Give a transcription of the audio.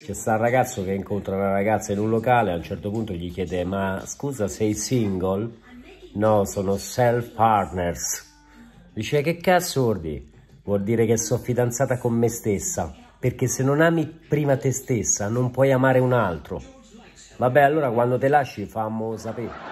C'è sta un ragazzo che incontra una ragazza in un locale, a un certo punto gli chiede ma scusa sei single? No, sono self partners. Dice che cazzo ordi? Vuol dire che sono fidanzata con me stessa, perché se non ami prima te stessa non puoi amare un altro. Vabbè allora quando te lasci fammo sapere.